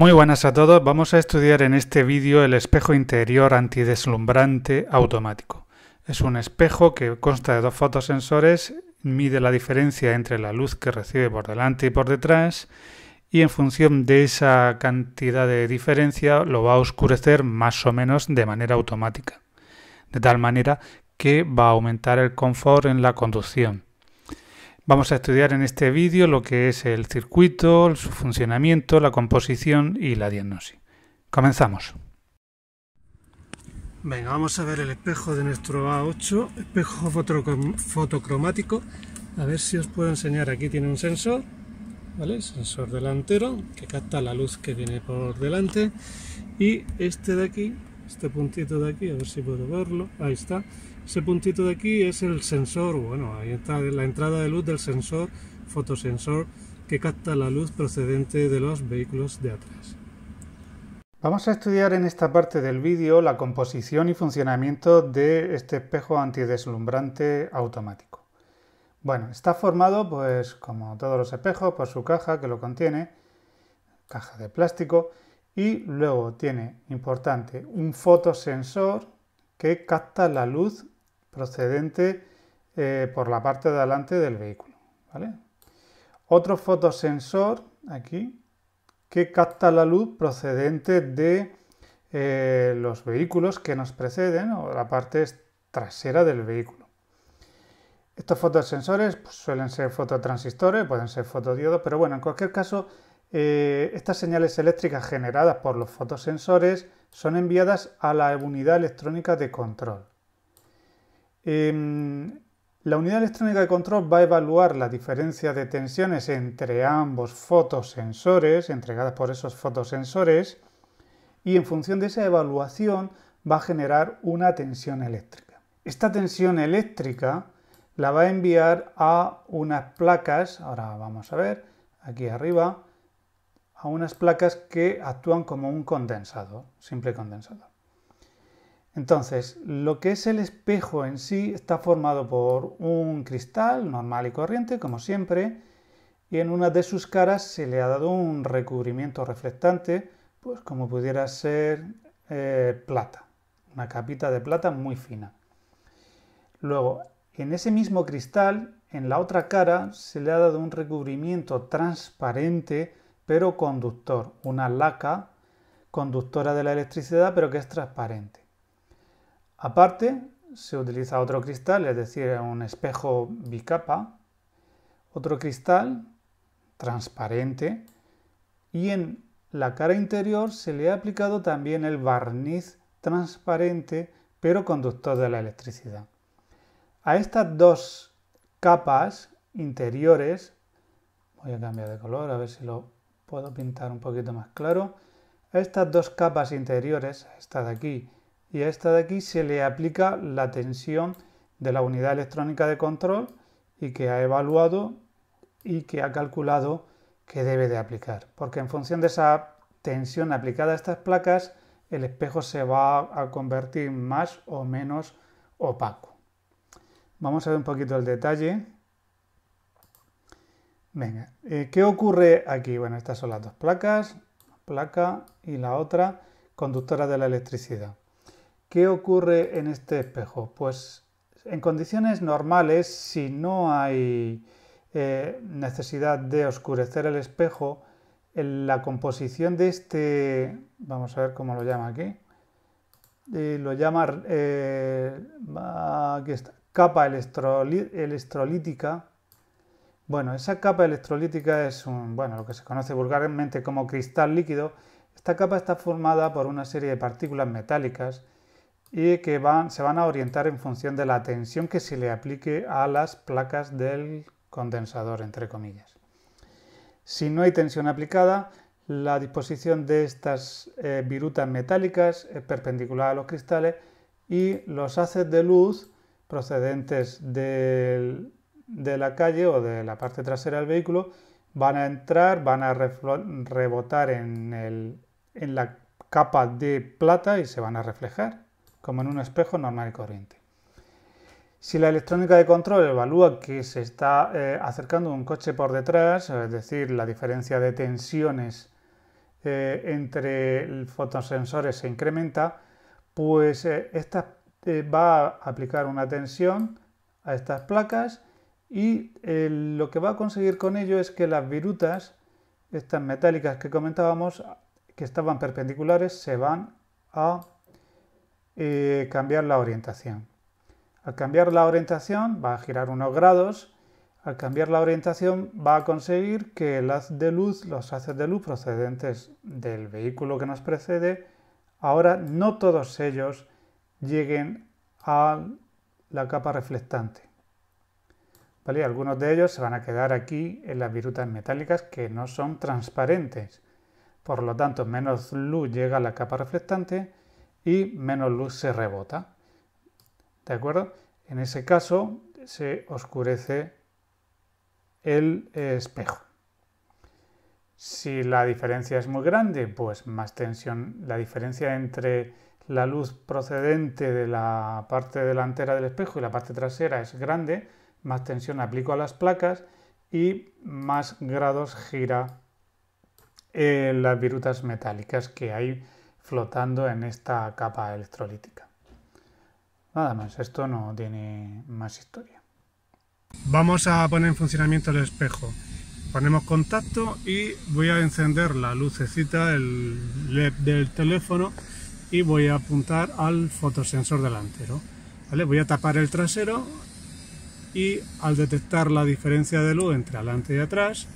Muy buenas a todos, vamos a estudiar en este vídeo el espejo interior antideslumbrante automático. Es un espejo que consta de dos fotosensores, mide la diferencia entre la luz que recibe por delante y por detrás y en función de esa cantidad de diferencia lo va a oscurecer más o menos de manera automática, de tal manera que va a aumentar el confort en la conducción Vamos a estudiar en este vídeo lo que es el circuito, su funcionamiento, la composición y la diagnosis. Comenzamos. Venga, vamos a ver el espejo de nuestro A8, espejo fotocromático. A ver si os puedo enseñar. Aquí tiene un sensor, ¿vale? Sensor delantero que capta la luz que viene por delante. Y este de aquí, este puntito de aquí, a ver si puedo verlo. Ahí está. Ese puntito de aquí es el sensor, bueno, ahí está la entrada de luz del sensor, fotosensor, que capta la luz procedente de los vehículos de atrás. Vamos a estudiar en esta parte del vídeo la composición y funcionamiento de este espejo antideslumbrante automático. Bueno, está formado, pues como todos los espejos, por su caja que lo contiene, caja de plástico, y luego tiene, importante, un fotosensor que capta la luz procedente eh, por la parte de adelante del vehículo. Otro fotosensor aquí que capta la luz procedente de eh, los vehículos que nos preceden o la parte trasera del vehículo. Estos fotosensores pues, suelen ser fototransistores, pueden ser fotodiodos, pero bueno, en cualquier caso, eh, estas señales eléctricas generadas por los fotosensores son enviadas a la unidad electrónica de control. Em, la unidad electrónica de control va a evaluar la diferencia de tensiones entre ambos fotosensores, entregadas por esos fotosensores, y en función de esa evaluación va a generar una tensión eléctrica. Esta tensión eléctrica la va a enviar a unas placas, ahora vamos a ver, aquí arriba, a unas placas que actúan como un condensador, simple condensador. Entonces, lo que es el espejo en sí está formado por un cristal normal y corriente, como siempre, y en una de sus caras se le ha dado un recubrimiento reflectante, pues como pudiera ser eh, plata, una capita de plata muy fina. Luego, en ese mismo cristal, en la otra cara, se le ha dado un recubrimiento transparente, pero conductor, una laca conductora de la electricidad, pero que es transparente. Aparte, se utiliza otro cristal, es decir, un espejo bicapa, otro cristal transparente y en la cara interior se le ha aplicado también el barniz transparente pero conductor de la electricidad. A estas dos capas interiores, voy a cambiar de color a ver si lo puedo pintar un poquito más claro, a estas dos capas interiores, esta de aquí y a esta de aquí se le aplica la tensión de la unidad electrónica de control y que ha evaluado y que ha calculado que debe de aplicar. Porque en función de esa tensión aplicada a estas placas, el espejo se va a convertir más o menos opaco. Vamos a ver un poquito el detalle. Venga, eh, ¿qué ocurre aquí? Bueno, estas son las dos placas, placa y la otra conductora de la electricidad. ¿Qué ocurre en este espejo? Pues en condiciones normales, si no hay eh, necesidad de oscurecer el espejo, la composición de este, vamos a ver cómo lo llama aquí, lo llama, eh, capa electrolítica. Bueno, esa capa electrolítica es un, bueno, lo que se conoce vulgarmente como cristal líquido. Esta capa está formada por una serie de partículas metálicas y que se van a orientar en función de la tensión que se le aplique a las placas del condensador, entre comillas. Si no hay tensión aplicada, la disposición de estas eh, virutas metálicas es eh, perpendicular a los cristales y los haces de luz procedentes de la calle o de la parte trasera del vehículo van a entrar, van a rebotar en la capa de plata y se van a reflejar como en un espejo normal y corriente. Si la electrónica de control evalúa que se está eh, acercando un coche por detrás, es decir, la diferencia de tensiones eh, entre fotosensores se incrementa, pues eh, esta va a aplicar una tensión a estas placas y lo que va a conseguir con ello es que las virutas, estas metálicas que comentábamos, que estaban perpendiculares, se van a eh, cambiar la orientación. Al cambiar la orientación va a girar unos grados. Al cambiar la orientación va a conseguir que el haz de luz, los haces de luz procedentes del vehículo que nos precede, ahora no todos ellos lleguen a la capa reflectante. ¿Vale? Algunos de ellos se van a quedar aquí en las virutas metálicas que no son transparentes. Por lo tanto, menos luz llega a la capa reflectante y menos luz se rebota. ¿De acuerdo? En ese caso se oscurece el eh, espejo. Si la diferencia es muy grande, pues más tensión. La diferencia entre la luz procedente de la parte delantera del espejo y la parte trasera es grande, más tensión aplico a las placas y más grados gira eh, las virutas metálicas que hay flotando en esta capa electrolítica. Nada más, esto no tiene más historia. Vamos a poner en funcionamiento el espejo. Ponemos contacto y voy a encender la lucecita el LED del teléfono y voy a apuntar al fotosensor delantero. ¿Vale? Voy a tapar el trasero y al detectar la diferencia de luz entre adelante y atrás,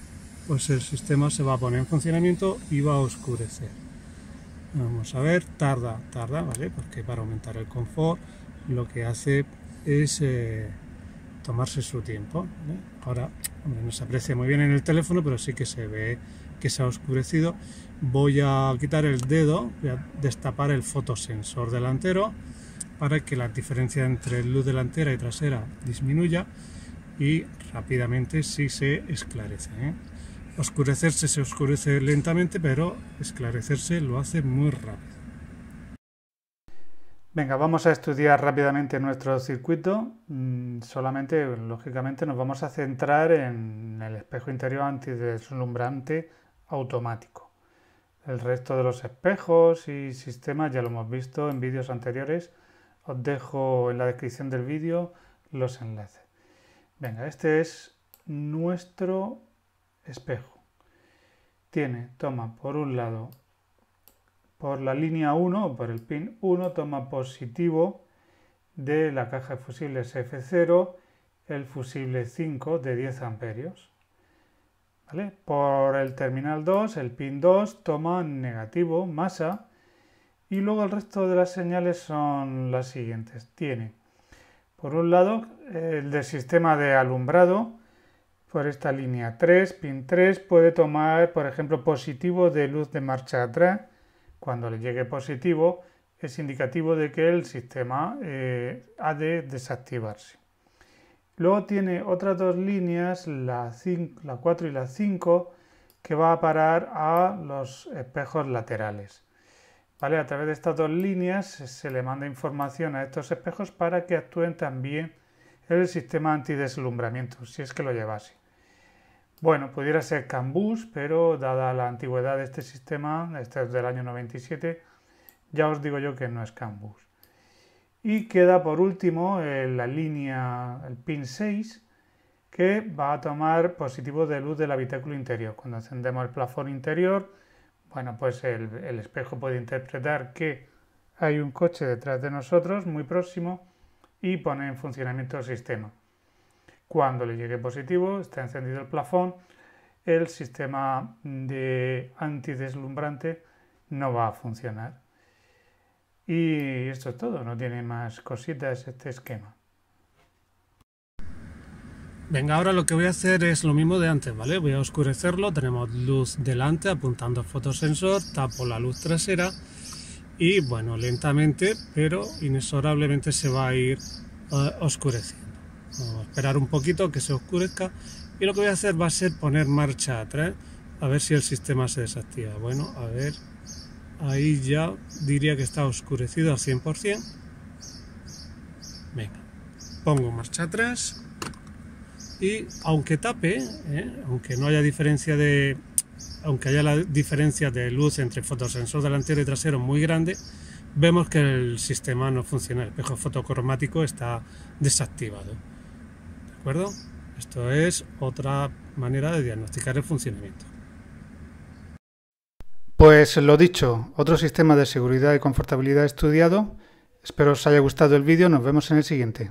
pues el sistema se va a poner en funcionamiento y va a oscurecer. Vamos a ver, tarda, tarda, ¿vale? Porque para aumentar el confort lo que hace es eh, tomarse su tiempo. ¿eh? Ahora, no se aprecia muy bien en el teléfono, pero sí que se ve que se ha oscurecido. Voy a quitar el dedo, voy a destapar el fotosensor delantero para que la diferencia entre luz delantera y trasera disminuya y rápidamente sí se esclarece. ¿eh? Oscurecerse se oscurece lentamente, pero esclarecerse lo hace muy rápido. Venga, vamos a estudiar rápidamente nuestro circuito. Mm, solamente, lógicamente, nos vamos a centrar en el espejo interior antideslumbrante automático. El resto de los espejos y sistemas ya lo hemos visto en vídeos anteriores. Os dejo en la descripción del vídeo los enlaces. Venga, este es nuestro espejo. Tiene, toma por un lado, por la línea 1 por el pin 1, toma positivo de la caja de fusibles F0 el fusible 5 de 10 amperios. Por el terminal 2, el pin 2 toma negativo, masa, y luego el resto de las señales son las siguientes. Tiene, por un lado, el del sistema de alumbrado, por esta línea 3, pin 3, puede tomar, por ejemplo, positivo de luz de marcha atrás. Cuando le llegue positivo, es indicativo de que el sistema eh, ha de desactivarse. Luego tiene otras dos líneas, la, 4 y la 5, que va a parar a los espejos laterales. ¿Vale? A través de estas dos líneas se le manda información a estos espejos para que actúen también el sistema antideslumbramiento, si es que lo llevase. Bueno, pudiera ser Cambus, pero dada la antigüedad de este sistema, este es del año 97, ya os digo yo que no es Cambus. Y queda por último eh, la línea, el pin 6, que va a tomar positivo de luz del habitáculo interior. Cuando encendemos el plafón interior, bueno, pues el espejo puede interpretar que hay un coche detrás de nosotros, muy próximo, y pone en funcionamiento el sistema. Cuando le llegue positivo, está encendido el plafón, el sistema de antideslumbrante no va a funcionar. Y esto es todo, no tiene más cositas este esquema. Venga, ahora lo que voy a hacer es lo mismo de antes, ¿vale? Voy a oscurecerlo, tenemos luz delante apuntando al fotosensor, tapo la luz trasera y bueno, lentamente pero inexorablemente se va a ir eh, oscureciendo a esperar un poquito que se oscurezca y lo que voy a hacer va a ser poner marcha atrás a ver si el sistema se desactiva. Bueno, a ver, ahí ya diría que está oscurecido al 100%. Venga, pongo marcha atrás y aunque tape, ¿eh? aunque no haya diferencia de, aunque haya la diferencia de luz entre fotosensor delantero y trasero muy grande, vemos que el sistema no funciona, el espejo fotocromático está desactivado acuerdo? Esto es otra manera de diagnosticar el funcionamiento. Pues lo dicho, otro sistema de seguridad y confortabilidad estudiado. Espero os haya gustado el vídeo, nos vemos en el siguiente.